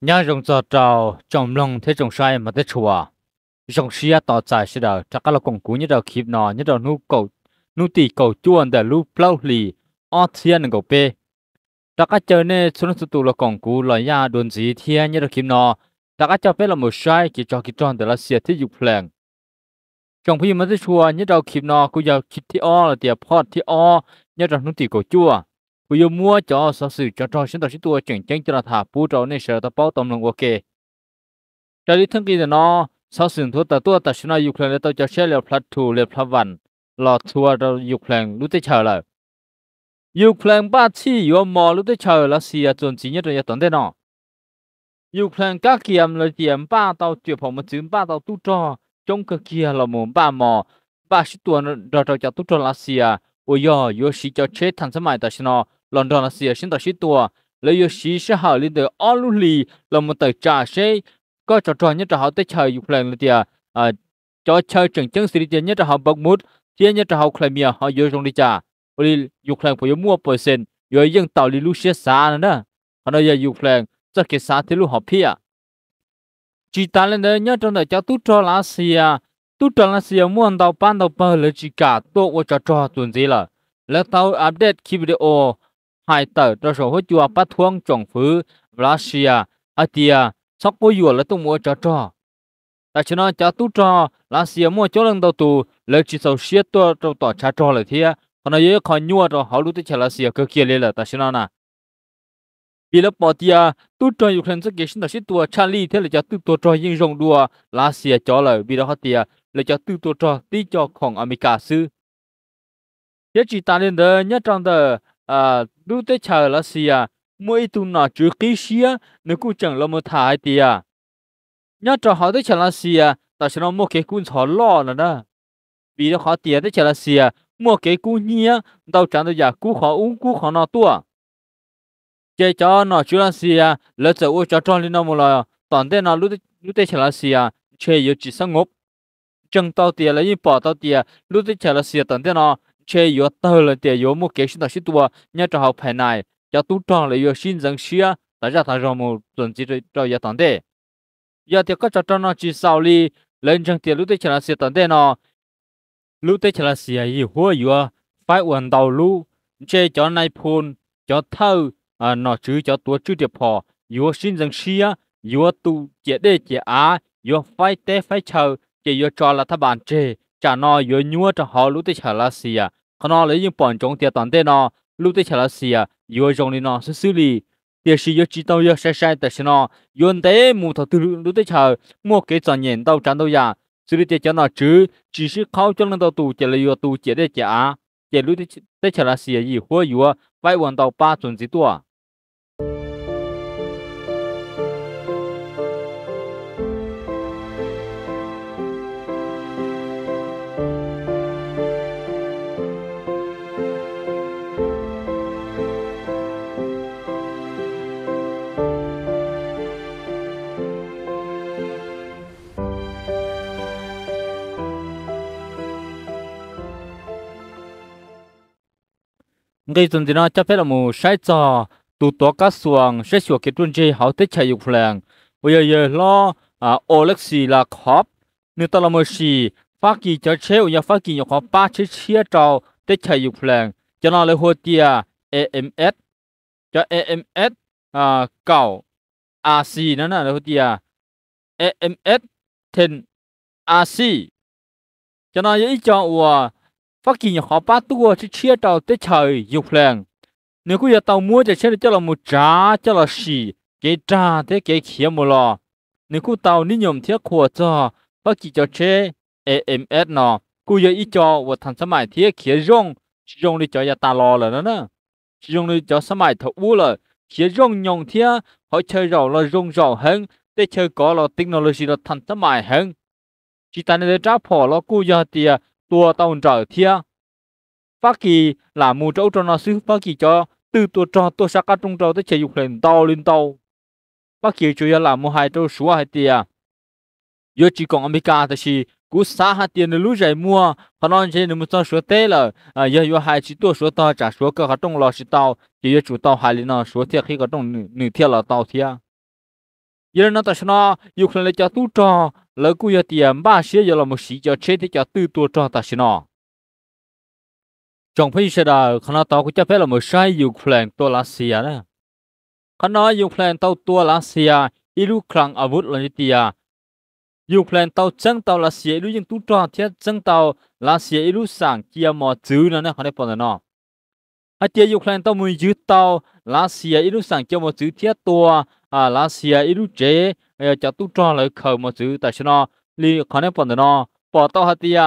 nhà rồng giờ trào trồng lông thế trồng sai mà thế chùa rồng xia tỏ dài sẽ đào chắc là cùng cú như đào khiếp nọ như đào nu cầu nu tì cầu chuồn để lu plau lì ở thiên cầu pe chắc cả chơi nè xuân sụt tụ là cùng cú là ya đồn gì thiên như đào khiếp nọ chắc cả chơi pe là một sai chỉ cho kịp tròn để là xia thế dục lèn trong khi mà thế chùa như đào khiếp nọ cú giờ khiếp thi o là tiệp phật thi o như đào nu tì cầu chua bây giờ mua cho sở sự cho cho sinh tộc sinh tua chuyển chân cho là thả bù trâu nên sẽ ta bao tầm lòng ok cho đi thân kia nó sở sự thua ta tua ta sinh là dục lên để tao cho xe liệu phát thù liệu phát vần lọt thua cho dục lên lúc tới chờ lại dục lên ba chi yo mò lúc tới chờ là xì à chuẩn chỉ nhất rồi tuần thế nọ dục lên các kiếm là kiếm ba tao tuyệt phòng mà chứng ba tao tu cho trong cái kia là muốn ba mò ba sĩ tua rồi rồi cho tu cho là xì à ôi yo yo sĩ cho chết thằng sớm mai ta sinh nó lần đó là xìa sinh tại sĩ tua lấy yêu sĩ sẽ hảo lên từ ô lũ lì là một tờ trà sẽ có trò trò nhất trò họ tới chơi dục lần là tiệt à cho chơi trường chân sĩ tiệt nhất trò họ bọc mút tiệt nhất trò họ khai mía họ yêu trong đi trà rồi dục lần phải mua bồi sen rồi dân tàu đi lũ xe xa nữa nè họ nói giờ dục lần cho cái xa thì lũ họ pia chỉ ta lên đây nhớ trong đời cháu tút cho lá xìa tút cho lá xìa muốn tàu bán tàu bờ là chỉ cả tôi và trò trò tuần gì là là tàu update khi video hai tờ cho số hỗ chùa bắt thuông trọng phứ Russia Adia, sóc bố dùa là tung mua cho trò tại cho nó cho tú trò là xìa mua cho lần đầu tù lấy chỉ sầu xia tua trong tỏ cha trò là thế còn nó dễ khỏi nhua rồi họ lúc tới chả là xìa cơ kia lên là tại cho nó nè vì lớp bỏ tia tú trò dục lên rất kỹ sinh tại sĩ tua cha ly thế là cho tư tua trò nhưng rồng đua là xìa cho là vì đó họ tia là cho tư tua trò tí cho khoảng America sư Nhất chỉ ta lên đó nhất trong đó à lúc à, à. tới chờ là gì à mỗi tu nọ chữ ký xia nếu cũng chẳng là một thái thì à nhớ cho họ tới chờ là gì à tại sao nó mua cái cuốn họ lo là đó vì nó họ tiền tới chờ là gì à mua cái cuốn à, đâu chẳng được giả cú họ uống cú họ nọ tua chế cho nó chữ là gì à lỡ giờ ô cho cho lên nó một lời toàn thế nó lúc lúc tới chờ là gì à chơi yếu chỉ sang ngốc chẳng tao tiền là như bỏ tao tiền lúc tới chờ là gì à toàn thế nó chế yếu tao là tiền yếu một cái sinh thật sĩ tua nhà trò học phải này cho tu trang là yếu sinh dân xia tại ra thằng rồng một tuần chỉ cho yếu tận thế giờ thì các cháu trò nó chỉ sau li lên chẳng tiền lúc tới chỉ là xia tận thế nó lúc tới chỉ là xia yếu hoa yếu phải uẩn đầu lũ, chế cho này phun cho thơ à nó chứ cho tu chứ điệp họ yếu sinh dân xia yếu tu chế đế chế á yếu phải té phải chờ chế yếu cho là thằng bạn chế chả nó yếu nhúa cho họ lúc tới chỉ là xia 可能你已经变点铁蛋子呢，路子长了啊，衣服用了呢，是手里，铁是要知道要晒晒，但是呢，原的木头土路子长，莫给咱人到战斗呀。这里在讲到这，只是靠江浪道渡，这了要多江的家，这里在长了一会有啊，外万到八千之多。đây tuần thì chấp phép là một sai trò tụ tỏ các xuồng sẽ sửa cái tuần chơi hậu tết chạy dục làng bây giờ lo à Alexi là khóc nếu ta là một gì phát kỳ cho chế chéo nhà phát kỳ nhà khó ba chế chia trò tết chạy dục làng cho nó lấy hồ tia AMS cho AMS à cầu AC nó là lấy hồ tia AMS 10 AC cho nó dễ cho bất kỳ nhà họ ba tua chỉ chia tàu tới trời dục làng nếu cứ giờ tàu mua thì sẽ cho là một trá cho là xì cái trà thế cái kia một lò nếu cứ tàu ní nhom thiết khổ cho bất kỳ cho chế AMS nó cứ giờ ít cho và thằng sớm mai thiết kia rong rong đi cho nhà ta lò là nó nè, rong đi cho sớm mai thấu u là kia rong nhom thiết họ chơi rầu là rong rầu hơn để chơi có là technology là thằng sớm mai hơn chỉ ta nên để trả phỏ là cứ giờ thì à, tua tàu trở thia phát kỳ là mù chỗ cho nó xứ phát kỳ cho từ tua cho tua sắc các trung trâu tới chạy dục lên tàu lên tàu phát kỳ chủ yếu là mua hai trâu số hai tia giờ chỉ còn Mỹ America thật chỉ cú xa hai tiền lưu giải mua họ nói trên nên muốn cho số tê là à giờ giờ hai chỉ tua số tao trả số cơ họ trung lò chỉ tàu chỉ giờ chủ tàu hai lên nó số thiệt khi có trong nửa thiệt là tàu thiệt ยืนนั่งตัดชนะยุคนั้นจะตู้จอนแล้วกูจะเตรียมบ้าเสียยาลมุสีจะเช็ดที่จะตื้อตัวจอนตัดชนาจงพิจารณาขณะต่อคุณจะเป็นลมุสัยยู่แปลงตัวลาเซียนะขณะอยู่แปลงเต้าตัวลาเซียอีรุครังอาวุธลันิติยาอยู่แปลงเต้าจังเต้าลาเซียอีรุยังตู้จอนเทียจังเต้าลาเซียอีรุสังเกียมอจื้อนะเนี่ยขณะปนนาะ à tiệt ukraine lên tao muốn giữ tàu lá xìa ít cho một chữ thiết tua à lá xìa ít lúc chế à cho tu cho lời khờ một chữ tại sao nó li khó nè phần nó bỏ tàu hả tiệt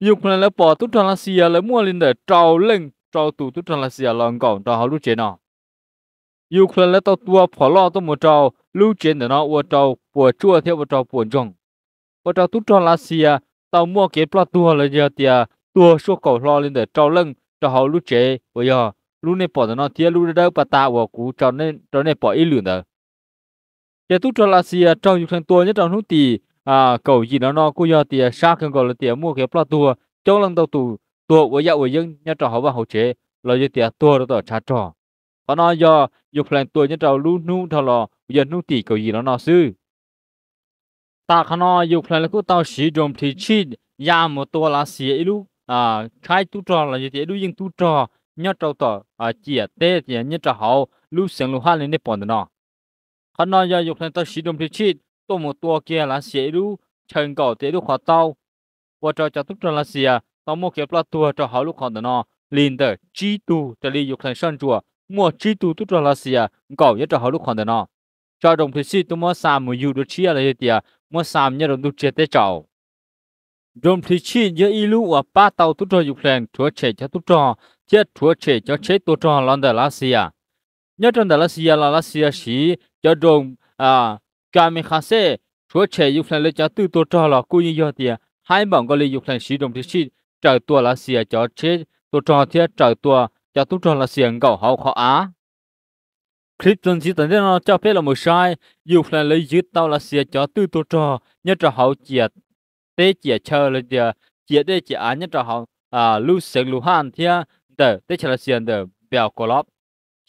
dục lên bỏ tu cho lá xìa là mua lên để trâu lên trâu tu tu cho lá xìa lòng cổng cho họ lúc chế nó dục lên là tua bỏ lo tao một trâu lưu chế để nó uo trâu bỏ chua theo một trâu bỏ trồng bỏ trâu tu cho lá xìa tao mua kế plot tua là giờ tiệt tua số cầu lo lên để trâu lưng cho họ lúc chế bây giờ lúc này bỏ ra nó tiếc lúc đó bà ta và cú cho nên cho nên bỏ ít lượng đó giờ tu cho là gì trong những thằng tôi nhất trong lúc thì à cầu gì nó nó cũng giờ thì sao không gọi là tiền mua cái plot tour trong lần đầu tù tu với dạo với dân nhất trong họ và hậu chế là giờ tiền tour đó trả trò và nó giờ dục lần tôi nhất trong lúc nu thằng lò giờ nu thì cầu gì nó nó sư ta khăn nó dục lần là cũng tao sử dụng thì chi ya một tua là gì lúc à khai tu trò là như thế đối diện tu trò nhớ trâu tỏ à chỉ tê chỉ nhớ trò hậu lưu sáng lưu hoa lên để bọn nó khán nói do dục thành tao sử dụng thì chết tôi một tu kia là sẽ lưu chân cầu tế lưu khóa tao và trò cho tu trò là sẽ tao một cái là tu cho hậu lưu khóa nó liền tới chi tu tại lý dục lên sân chùa mua chi tu tu trò là sẽ cầu nhớ trò hậu lưu khóa nó cho đồng thì sĩ tôi mua xàm một yêu được chia là như thế mua xàm nhớ đồng tu chia tế cháu rôm thì chi giờ y lu và ba tàu tu trò dục lên chúa trẻ cho tu trò chết chúa trẻ cho chế tu trò lon đà lasia nhớ trong đà lasia là lasia sĩ cho rôm à cả mình khá xe chúa trẻ dục lên lấy cho tư tu trò là cú như do tiền hai bọn gọi lấy dục lên sĩ rôm thì chi trở tua lasia cho chế tu trò thiết trở tua cho tu trò lasia gạo hậu khó á clip tuần chỉ tận thế nó cho phép là một sai dục lên lấy dưới tàu lasia cho tư tu trò nhớ trò hậu chiệt để chỉ chờ là để chỉ để chỉ anh nhất cho họ à lưu sinh lưu han thì để để chờ là xiên để biểu cổ lót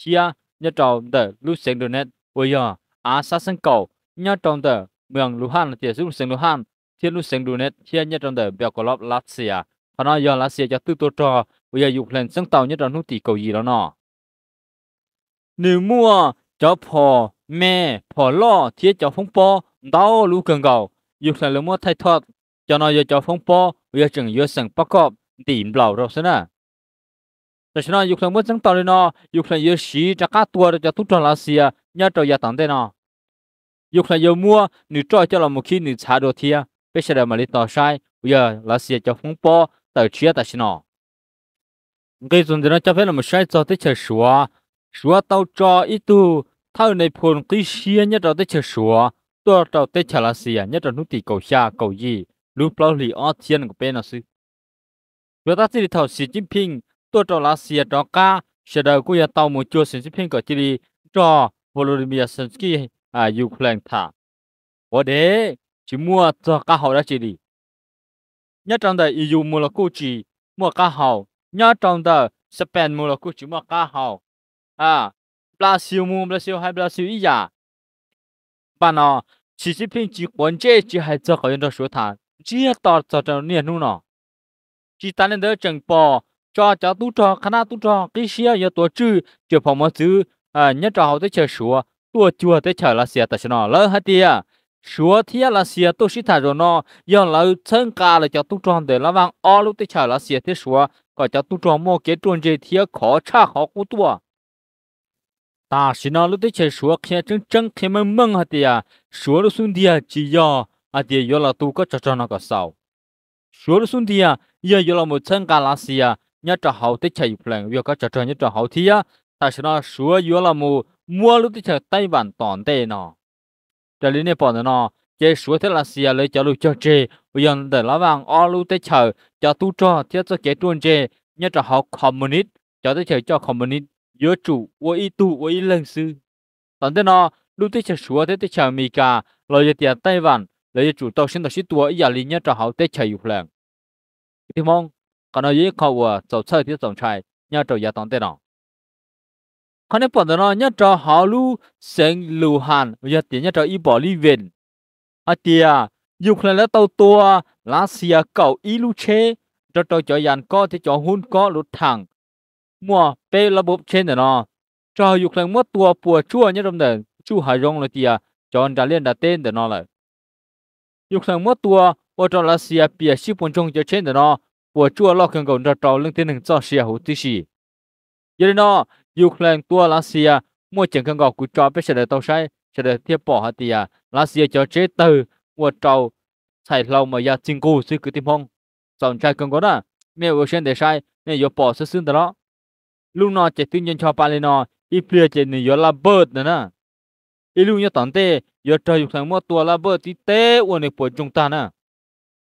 thì nhất cho để lưu sinh được nên bây giờ à sát sinh cầu nhất trong để mường lưu han là chỉ lưu sinh lưu han thì lưu sinh được nên thì nhất trong để biểu cổ lót lát xì họ nói giờ lát xì cho tư tổ trò bây giờ dục lên sân tàu nhất trong nút tỷ cầu gì đó nọ nếu mua cho phò mẹ phò lo thì cho phong po đau lưu cường cầu dục lên lưu mua thay thoát cho nó giờ cho phong po giờ chừng giờ sừng bắc cọp tìm bảo rồi xem nào rồi xem nào dục sừng muốn sừng tàu lên nó dục sừng giờ xí cho cá tua cho tút cho lá xìa nhớ cho giờ tặng thế nó dục sừng giờ mua nửa cho cho là một khi nửa xả đồ thia bây giờ mà lên tàu sai giờ lá xìa cho phong po tàu chia tại xem nào cái chuyện đó cho phép là một sai cho tới chờ sủa sủa tàu cho ít tu thao này phun cái xia nhớ cho tới chờ sủa tôi cho tới chờ lá xìa nhớ cho nút tì cầu xa cầu gì 卢布罗里奥先生，各位，大家知道习近平在俄罗斯的卡，受到古斯塔姆丘什金和基里托波洛米亚斯基啊乌克兰塔，我得，只摸卡号的基里，那在在欧洲穆拉古基摸卡号，那在西班牙穆拉古基摸卡号，啊，巴西穆巴西还巴西一样，但哦，习近平只管这只还做好人的食堂。chia tọt tọt tọt niệm nu nọ chỉ ta nên đỡ chẳng bò cho cháu tu trò khả năng tu trò cái xe giờ tổ chữ chưa phòng mất chữ à nhất trò học tới chờ sủa tua chùa tới chờ là xe tại sao nó lỡ hết đi à sủa thì là xe tu sĩ thay rồi nó giờ là chân ca là cháu tu trò để là vàng o lúc tới chờ là xe tới sủa còn cháu tu trò mua cái tròn gì thì khó cha khó cú tua ta xin nó lúc tới chờ sủa khi chân chân khi mình mừng hết đi à sủa lúc xuống đi à chỉ do à thì giờ là tu có cho cho nó có sao sửa xuống thì à giờ giờ là một chân cả lá xì à nhớ cho hậu tích chạy plan việc có cho cho nhớ cho hậu thì à tại sao nó sửa giờ là một mua lúc tích chạy tây bàn toàn tệ nó cho này bọn nó cái sửa thế là xì à lấy cho lúc cho chơi, bây giờ để lá vàng o lúc tích chạy cho tu cho thiết cho chế tuôn chê nhớ cho hậu communist cho tích chạy cho communist giờ chủ với ý tu với ý lân sư toàn thế nó lúc tích chạy sửa thế tích chạy mì cả rồi giờ tiền tây vàng lấy chủ tàu sinh tàu sĩ tua ý lý nhớ cho hậu tế chạy dục lần thì mong còn nói với khâu vừa tổ chơi thì tổng trai nhớ cho gia tổng tế đó còn nếu bọn nó nhớ cho họ lu sinh lưu hàn giờ tiền nhớ cho ý bỏ lý viện à tia dục lần là tàu tua lá xìa cầu ý lu chế cho cho cho dàn co thì cho hôn co lụt thẳng mua pe là bộ trên nó cho dục lần mất tua bùa chua nhớ trong đời chú hải rong là tia cho anh đã lên đặt tên để nó lại 有什么多？我找了些别西本中就钱的呢，我做老跟狗那找冷天能找些好东西。有的呢，有可能多那些，我整跟狗古找不下来到晒，下来贴宝下的呀，那些叫 chế từ 我找菜 lâu mà ya chính cụ sư cứ tìm phong. Dòng trai cần có đó, mẹ vừa xem để sai, mẹ vừa bỏ sơ xương đó. Lúc nào chạy tư nhân cho bà lên nó, ít bia chạy này vừa là bớt nữa nè. Ít lúc nhớ tổng tê, giờ trời dùng thằng mua tua là bơ tí tê uổng này của chúng ta nè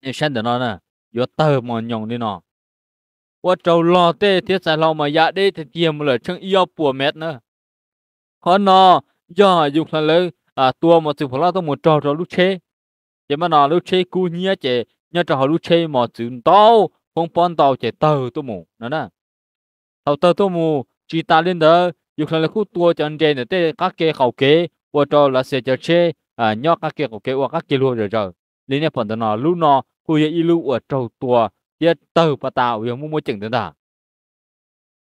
nên xem để nó nè giờ tờ mà nhồng đi nó qua trâu lo tê thiết sản lo mà dạ đi thì tiêm lời chân yêu của mét nữa khó nó giờ dùng thằng lấy à tua mà chịu phải là tôi một trò trò lúc chế chỉ mà nó lúc chế cú nhia chế nhớ trò lúc chế mà chịu tàu phong pon tàu chế tờ tôi mù nữa nè tàu tờ tôi mù chỉ ta lên đó dùng thằng lấy khu tua chân trên để tê các kê khẩu kê ô tô là sẽ chở xe à nhọ các kia của cái ô các kia luôn rồi rồi lý này phần đó nó lưu nó cô y lưu ở trâu tua giờ từ và tạo giờ mua mua chừng đến đó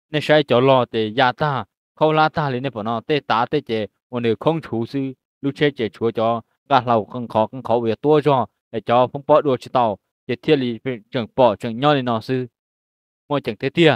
nên sai chỗ lo thì gia ta khâu la ta lý này phần nó tế tá tế chè một nếu không chủ sư lưu chơi chè chúa cho cả lầu không khó không khó việc tua cho để cho phong bỏ đùa chỉ tàu để thiên lý trường bỏ trường nho lý nó sư mua chừng thế tia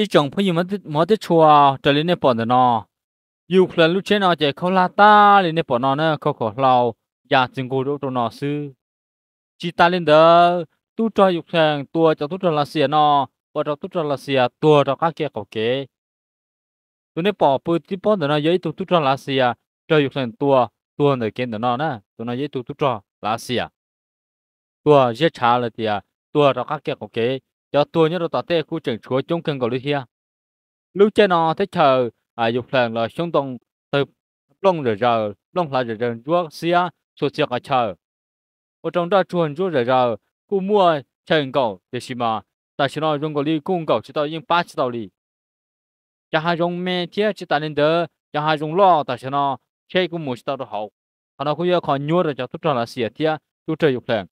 อีจงพยตมมติชัวจะลินเนปอนเนอ อยู่เพลินลุเชนอเจเขาลาตาลินเนปอนอเนอเขาขอเราอยากจึงกูรู้ตัวนอซื้อจิตาลินเดอตู้จอยอยู่เพนตัวจากตุ้จอลาเซียนอปอจากตูจอลาเซียตัวจากก้าเกียเขาเกตัวี้ปอปืนที่ปอนเนอยอะตุตุจอลาเซียจอยอยู่เพนตัวตัวเนเกนเนอนะตัวนอเยอะตุตุจอลาเซีย ตัวเยอะชาเลยเดียตัวจากก้าเกียเขาเก cho tôi nhớ đồ tỏ tê khu trưởng chúa chống cân cầu lưu hia lưu chê nó thế chờ à dục lần là xuống tông từ lông rồi giờ lông lại rồi giờ chúa xia số xia cả chờ ở trong đó chuồn chúa rồi giờ cô mua chân cầu để xí mà ta chỉ nó dùng cầu lưu cung cầu chỉ tao yên ba chỉ tao đi cho hai dùng mẹ thiết chỉ ta nên đỡ cho hai dùng lo ta chỉ nó chơi cũng muốn chỉ tao được học họ nó cũng yêu còn nhua rồi cho tôi cho là xia à thiết tôi trời dục lần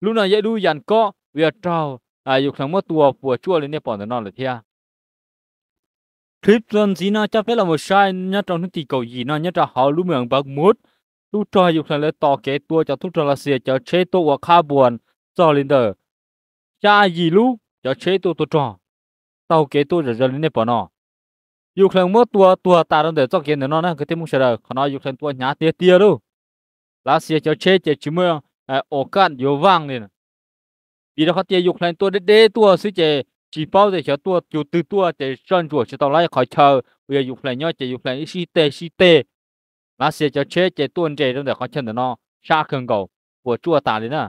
lúc này dễ đu dàn có việc trào à dục thằng mất tua của chua lên nè bỏ nó là thia clip lần gì na chắc phải là một sai nhá trong những tỷ cầu gì nó nhá trong họ lúc miệng bạc mút tu cho dục thằng lấy to kế tua cho tu cho là xìa cho chế tu và kha buồn cho lên đời cha gì lúc cho chế tu tu cho tàu kế tu rồi rồi lên nè bỏ nó dục thằng mất tua tua ta đang để cho kiến nó nó cái tên muốn sẽ đời nó dục thằng tua nhá tia tia luôn lá xìa cho chế chế chỉ mưa ở cạn vô vàng lên đi khát tiền dục lên tua đế đế tua xí chè chỉ bao để cho tua chủ từ tua để chân ruột cho tàu lại khỏi chờ bây giờ dục lên nhau chè dục lên ít xí tê xí tê lá xe cho chế chè tuôn chè trong để khỏi chân nó xa khẩn cầu của chùa tả đấy nè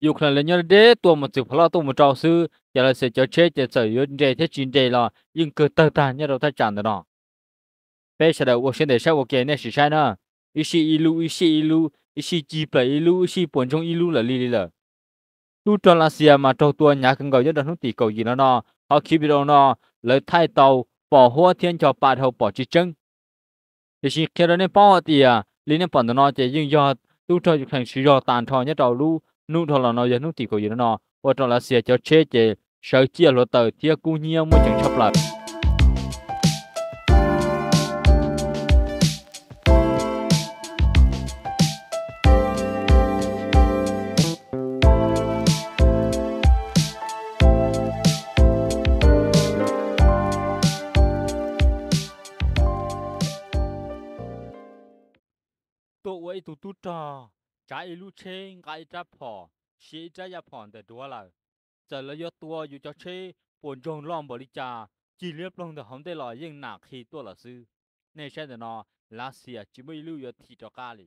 dục là lên nhau đế tua một chữ phá tu một trào sư giờ là xe cho chế chè sở yếu chè thế chín chè là nhưng cứ tơ tà nhau đâu ta chẳng được nó bây giờ đầu quốc sẽ để sao quốc kia này sẽ sai nè, ít xí ilu ít xí ilu ít xí chỉ bảy ilu ít xí bốn trong ilu là li li là tu tròn là xìa mà trâu tua nhà cần cầu nhất đơn hút tỷ cầu gì nó nó họ khi bị đâu nó lấy thay tàu bỏ hoa thiên cho bạn hậu bỏ chi chân thì chỉ khi đó nên bỏ thì à lý nên đó nó chỉ nhưng do tu tròn dục thành sự do tàn thọ nhất đầu lu nu thọ là nó dân hút tỷ cầu gì nó nó và tròn là xìa cho chế chế sợ chia luật tờ thiê cu nhiêu mới chẳng chấp lại ตุตุตาใจลูเชงไกจับพอชีจะยาผ่อนแต่ตัวเราจะระยตัวอยู่จะเชปนจงล่องบริจา จีเรียบลงแต่หอมได้ลอยยิ่งหนักขีตัวละซื้อ ในเช่นนอลาเซียจีไม่รู้ยที่จอกาลี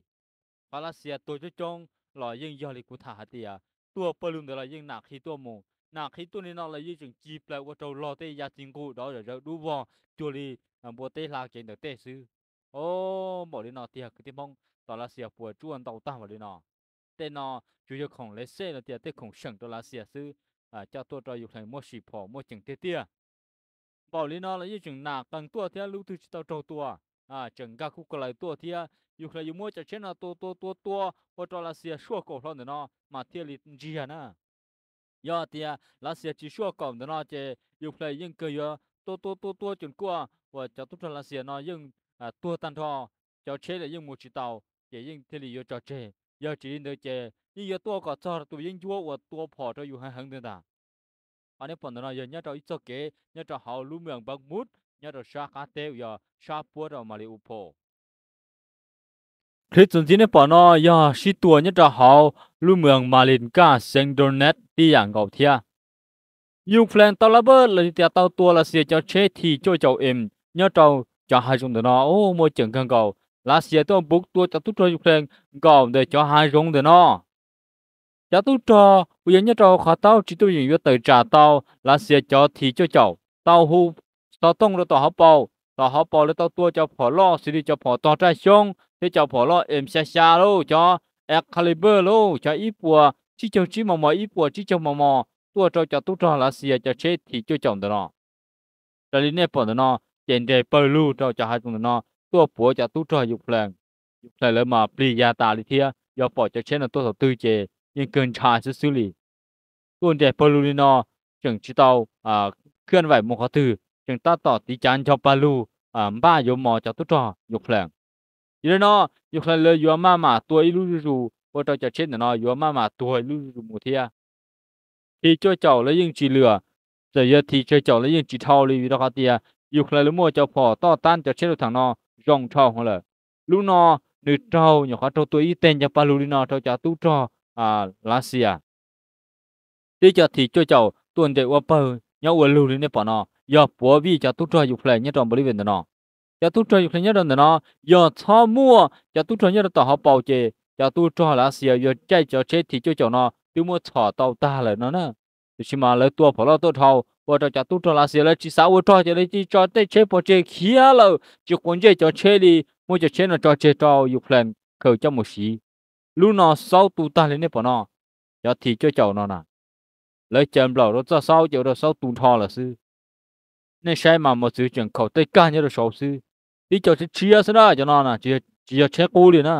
ปาลาเซียตัวจะจงลอยยิ่งยอลิกุทาหาเตีย ตัวปลุมแต่ลอยยิ่งหนักขีตัวมูหนักขีตัวนี้นอลอยยิ่งจึงจีแปลว่าเราลอเตยาจิงกูดอเดียวดูว่าจุลีบัวเตลาเจนเดเตซื้อ ô bỏ đi nó tiệt cái tiếng mông đó là xìa của chuồn tàu tàu bỏ đi nó tên nó chủ yếu không lấy xe là tiệt tên không sừng đó là xìa sư à cho tôi cho dục thành mua xì phò mua chừng tiệt tiệt bỏ đi nó là như chừng nà cần tua thế lưu từ tàu tàu tua à chừng các khu lại tua thế dục là dục mua cho trên nó tua tua tua tua ô cho là xìa xua cổ thôi nó mà thiệt lịt gì hả nè giờ thì là xìa chỉ xua cổ nó chỉ dục là những cái yo tua tua tua tua chừng qua và cho tôi cho là xìa nó những à tua tan thọ cho chế là dùng một chỉ tàu để dùng thế là cho chế giờ chỉ nên chế nhưng giờ tua có cho tụi dùng chúa và tua phò cho dù hàng hàng thế ta. anh em phần nào giờ nhớ cho ít cho kế nhớ cho hậu lưu miệng bằng mút nhớ cho sa cá tê giờ sa búa rồi mà lấy upo khi chúng chính bọn nó giờ si tua nhớ cho hậu lưu miệng mà lên cả sinh đồn nét đi dạng gạo thia dùng plan tàu lá bơ là tiệt tàu tua là xịt cho chế thì cho cháu em nhớ cho cho hai dùng để nó ô môi trường cần cầu là xe tôi buộc tôi cho tôi cho Ukraine cầu để cho hai dùng để nó cho tôi cho bây giờ nhớ cho khó tao chỉ tôi dùng với tới trả tao là xe cho thì cho cháu tao hu tao tông rồi tao hấp bao tao hấp bao để tao tua cho phở lo xử đi cho phở to trai xong để cho phở lo em xa xa luôn cho Excalibur luôn cho ít bùa chỉ cho chỉ mò mò ít bùa chỉ cho mò mò tua cho cho tôi cho là xe cho chết thì cho chồng đó nó cho nên nè bọn nó เจนเดปลูเจ้าจะหาตรงนอตัวผัวจะตุ้ดอยุ่แลงยุ่แลงเลยมาปลียาตาลิเทีย ยอปอจะเช่นตัวสตือเจยังเกินชาซื้อสุ้ลีตัวเดปลูนี่นอจึงชิเอาอ่าเคลื่อนไหวมุคตือจึงตัดต่อตีจานชอปลูอ่าบ้าโยมมอจะตุ้ดอยุ่แลงยีนอยกเลยยัวมามาตัวอีลูรูว่าเราจะเช่นนอยัวมามาตัวอีลูรูมูเทียที่เจ้าเจ้าแล้วยิ่งจีเหลือต่ยาที่เจ้าเจ้าแล้วยิ่งจีเท่าลีวิราคาเตีย dục là lúc mua cho phò to tan cho chết thằng nó rong trò hoặc là lúc nó nữ trâu nhỏ khá trâu tuổi tên cho palulino trâu cho tú trò à lá xìa đi cho thì cho cháu tuần để qua bờ nhau qua lưu lên bỏ nó giờ bố vi cho tú trò dục lại nhớ trong bờ bên nó cho tú trò dục lại nhớ trong nó giờ cho mua cho tú trò nhất trong họ bảo chế cho tú trò lá xìa giờ chạy cho chết thì cho cháu nó tôi mua thỏ tàu ta lại nó nữa thì chỉ mà lấy tua bỏ lo tôi thầu bỏ cho cho tôi cho là gì lấy chỉ sáu cho chỉ lấy chỉ cho tới chế bỏ chế kia lo chỉ quan chế cho chế đi mua cho chế nó cho chế cho dục lên khởi cho một xí lúc nó sau tu ta lên nếp bỏ nó cho thì cho cháu nó nè lấy chém lẩu nó cho sau cháu nó sau tu thò là sư nên sai mà một sự chuyện khẩu tới cả nhớ là sáu sư đi cho chế chia sư đó cho nó nè chỉ chỉ cho chế cú liền nè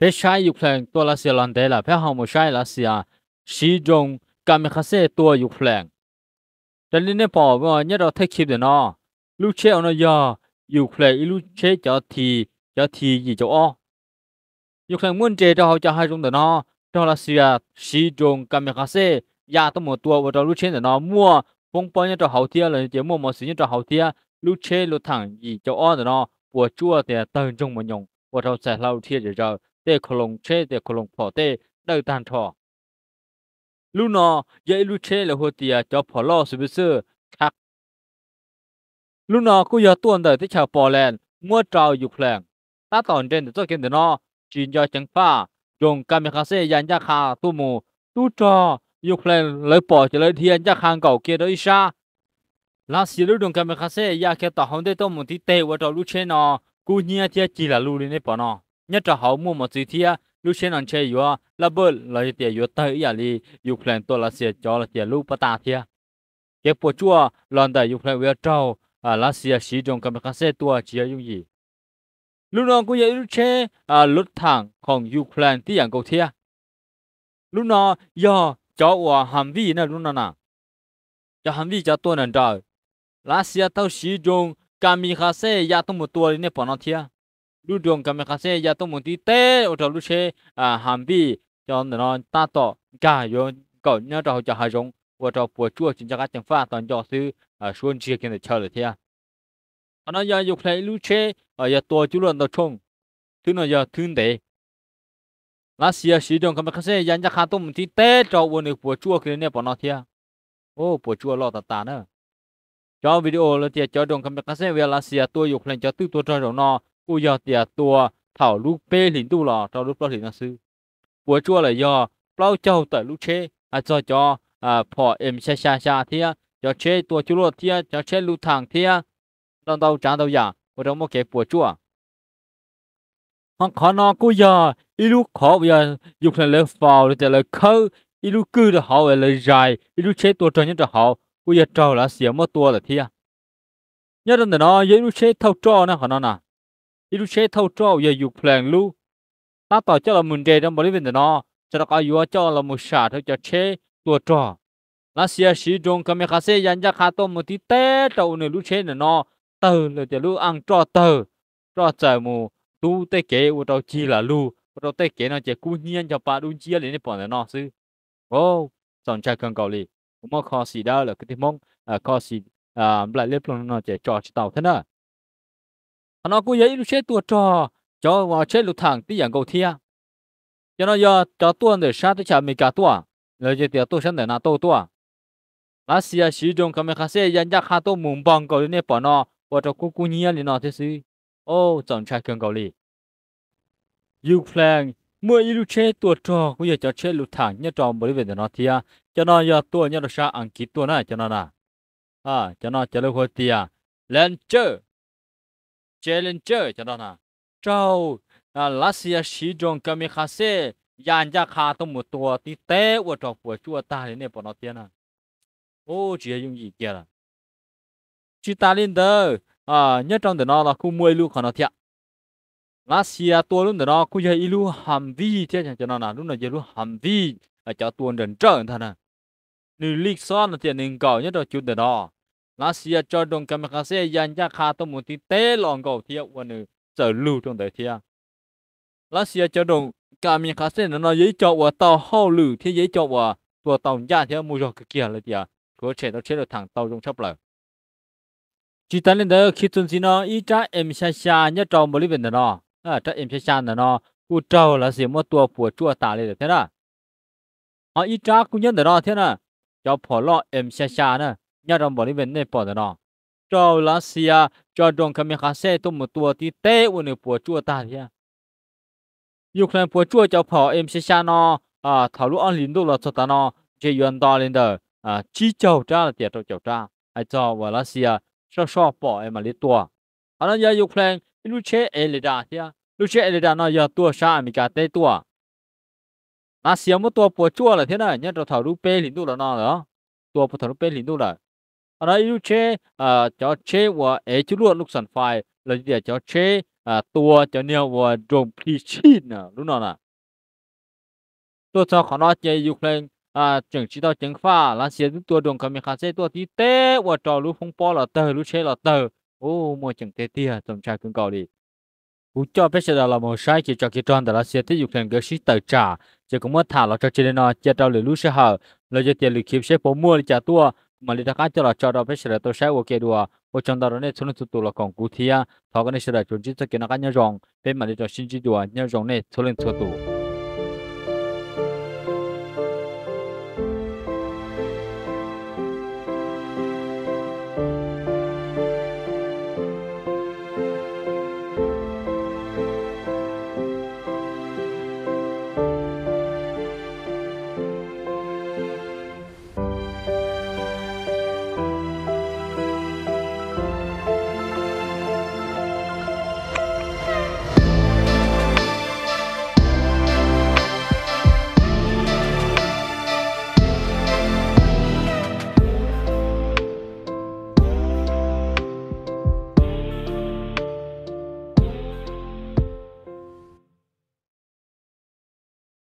phải sai dục lên tôi là xì lần thế là phải học một sai là xì sử dụng กามิคาเซตัวอยู่แผลงแต่ลินเนี่ยพอว่าเนี่ยเราเทคชิปเดี๋ยวนอลูเชอนอยออยู่แผลงอีลูเชจะทีจะทีกี่จะอ้ออยู่แผลงมุ่นเจจะเขาจะให้จงเดี๋ยวนอดอลลาเซียสีจงกามิคาเซยาตัวหมดตัวว่าเราลูเชเดี๋ยวนอมั่วปงปอนเนี่ยเราเขาเทียเลยเจี๋ยวมั่วมอสีเนี่ยเราเขาเทียลูเชลูถังกี่จะอ้อเดี๋ยวนอปวดจั่วแต่เติมจงมันยงว่าเราใส่เราเทียเดี๋ยวเราเตะขลงเชเตะขลงพอเตะเดินตานทอลูนอยาลูเชลหัวเตียจอพอลอสวิเซอร์คักลูนอกูยาตัวนเดที่ชาวปอแลนด์มัวจาวอยู่แพลงตาตอนเดนตัวเกนเดนอจีนยอจังฟ้าจงกามิคาเซยันยาคาตูมูตูจออยู่แพลงเลยปอจะเลยเทียนยาคางเก่าเกียดอิชาลาสิลูดงกามิคาเซยาเคต่อฮอนเดตมุนที่เตวจอลูเชนอกูเนียเทียจีลาลูลินเนปอนอนี่จะหาหมู่มาซื้อที่ลูกเชนอันเชยร์อย่อ่ะล้เบิร์ดเราจะเตียอยู่เตยอย่าลียูเครนตัวลาเซียจอลาเตียลูกปตาเทียเก็บปวดจ้วงลอนแต่ยูเครนเวียเจ้าอ่าละเซียชีจงกำลังเสียตัวเชียร์ยุ่งยี่ลูกน้องกูอยากลูกเชนอ่ารถถังของยูเครนที่อย่างกูเทียลูกน้องย่อจ้าว่าฮัมวีนะลูกน้องนะจะฮัมวีจะตัวนั่นจ้าลาเซียเต้าชีจงกำรมีคาเซยาต้องหมดตัวเลยเนี่ยปอนอเทีย lu đường cái mà cái giờ tôi muốn đi té ở đó lu xe à hàm bì cho nên nó ta tỏ cả rồi cậu nhớ đó cho hai rong và đó bùa chua chính cho các chẳng pha toàn cho sư à xuân chia cái này chờ được thế Còn nó giờ dục lại lu xe ở giờ tôi chú luôn đó chung thứ nó giờ thương đệ lá xìa xì đường cái mà cái giờ chắc hai tôi muốn đi té cho buồn được bùa chua cái này bỏ nó thế à ô bùa chua lo tạt tạt nữa cho video là thiệt cho đồng cầm cái xe về là xìa tôi dục lên cho tư tôi cho nó กูยอเตียตัวเถ่าลูกเป้หลินตู้หล่อเถ่าลูกเปล่าหลินนักซื้อปัวชั่วเลยยอเปล่าเจ้าแต่ลูกเชอาจจออ่าพอเอ็มชาชาชาเทียจะเชตัวจุลเทียจะเชลูกทางเทียตอนเตาจานเตาอย่างวาเราไม่เก็บปัวชั่วห้องขอนอกูยออีลูกขอเยายอยู่เนลเลฟาวเลยแต่เลยเขาอีลูกกือจะเขาเลยใจอีลูกเชตัวจริงจะเขากูอยากเจ้าละเสียมตัวละเทียยัดนต่นเนาะยังลูกเชเท่าจ้อนะขอนอน่ะยูเชเท่าเจ้าอย่าอยู่แพลงลู่ตาต่อเจ้าละมุนเดย์ดับบริเวณเนาะจะต้องอยู่เจ้าละมุชาเท่าจะเชตัวจ้าลาเซียชีดงก็ไม่คาเซยันจะคาโตมุติเตะ้าอุนิลูเชเนาะเตอร์เลยจะลู่อังจ้าเตอร์เจ้าใจมูตู้เตะเก๋อุตเอาจีหลาลู่อุตเอาเตะเก๋เนาจะกู้เงินจะปาดูจียเลยในปอนเนาะซื้อโอ้สนใจกันเกาหลีผมว่าคอสีดาวเลยคือที่มองคอสีอ่าแบบเล็บลงเนาะจะจอดเต่าเท่านั้นအနောက်ကိုရဲ့လူချက်တူတော်ကျော်ဝါချက်လူထန်တီယံကိုထီယာကျွန်တော်ရတော်တွန်တဲ့ရှာတချာမီကာတွာလေကျတဲ့တော့ဆန်တဲ့နာတော့တွာလာစီယာရှိဒုံကမေခါဆေယန်ကြခါတော့မုံဘောင်ကိုနေပေါ်နော်ပေါ်တော့ကူကူညီရလနော်သစီအိုးစုံချကန်ကိုလေးယူဖလန်မွေလူချဲတော်တော်ကိုရကြချဲလူထန်ညတော်မလို့ပဲနော်တီယာကျွန်တော်ရတော့ညတော်ရှာအန်ကီတော်နာကျွန်တော်နာအာကျွန်တော်ကျလို့ခေါ်တီယာလန်ချာ challenger cho đó nè trâu lá xia xí trong cái mi khá xe dàn ra khá tông một tua tí té của trò của chua ta đến này bọn nó tiền nè. ô chỉ là dùng gì kia là chỉ ta lên đó à nhất trong đó là khu mua lưu còn nó thiệt lá xia tua luôn đó khu dây lưu hàm vi thế cho nó nè, lúc này giờ lưu hàm vi ở cho tuần đần trở thằng nè nữ lịch son là tiền nên cầu nhất là chút nó. 拉西亚交通根本还是人家卡都没得得啷个天，我呢走路中的天。拉西亚交通干面还是那也叫我到后路，天也叫我做到家天没让个见了的，可扯到扯到躺到中吃不了。chỉ ta lên đó khi tuần gì nó ít trái em xa xa nhất trâu một lý bên đó à trái em xa xa là nó cú trâu là gì một tua của chua tả lên được thế đó à ít trái cũng nhân đó thế nè cho phỏ lo em xa xa nè ညတော်ဘော်လေးပဲနေပေါ်တော့ကြော်လာစီယာကြော်တုံခမခါဆဲတုံမတူတီတဲဝင်ပေါ်ကျွတ်တာဗျာယူကရိန်းပေါ်ကျွတ်ကြောက်ဖော်အင်းရှရှာနော်အာထော်လူအန်လင်းတို့လာချက်တာနော်ဂျေယွန်တာလင်းတဲ့အာကြီးကြောက်တာတဲ့တော့ကြောက်တာအကြော်ဝလာစီယာဆော့ဆော့ပေါ်အမလေးတော့အနရယူကရိန်းလူချဲအလီဒါဗျာလူချဲအလီဒါနော်ရတော့ရှာအမီကာတဲတော့ငါစီယမတော့ပေါ်ကျွတ်လာတဲ့နော်ညတော်ထော်လူပဲလင်းတို့လာနော်တော့ပေါ်ထော်လူပဲလင်းတို့လာ ở đây yêu chế à cho chế và ấy chú luôn lúc sản phai là gì để cho chế à ờ, tua cho nhiều và dùng khí chi nè đúng không nào tôi cho khó nói chơi Ukraine à chẳng chỉ tao chẳng pha là xe tua đồng cầm khai xe tua tí tế và trò lũ phong po là tờ lũ chế là tờ ô mua chẳng tế tia tổng trai cứng cầu đi cú cho bây giờ là một sai chỉ cho cái tròn là xe tí Ukraine gỡ xí tờ trà chỉ có mất thả là cho chơi nó chơi trao lũ lũ sẽ hở là giờ tiền lũ kiếm sẽ bỏ mua để trả tua malidaka chara chara pe shre to shai woke ruwa o chandara ne chunu tu tola kong guthia thagane shra chunji chakena ka nya jong pe malidaka shinji duwa nya jong ne cholen chotu